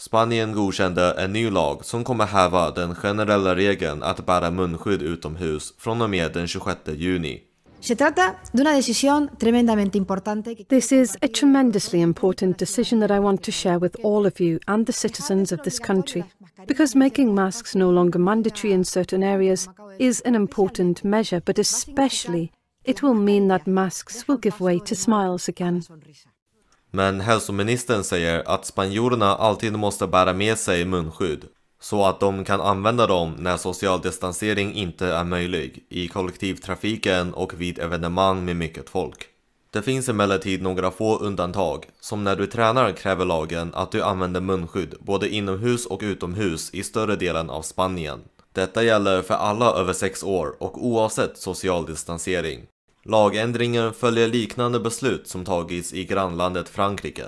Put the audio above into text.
Spanien godkände en ny lag som kommer häva den generella regeln att bära munskydd utomhus från och med den 26 juni. This is a tremendously important decision that I want to share with all of you and the citizens of this country, because making masks no longer mandatory in certain areas is an important measure, but especially it will mean that masks will give way to smiles again. Men hälsoministern säger att spanjorerna alltid måste bära med sig munskydd så att de kan använda dem när social distansering inte är möjlig i kollektivtrafiken och vid evenemang med mycket folk. Det finns emellertid några få undantag, som när du tränar kräver lagen att du använder munskydd både inomhus och utomhus i större delen av Spanien. Detta gäller för alla över 6 år och oavsett social distansering. Lagändringen följer liknande beslut som tagits i grannlandet Frankrike.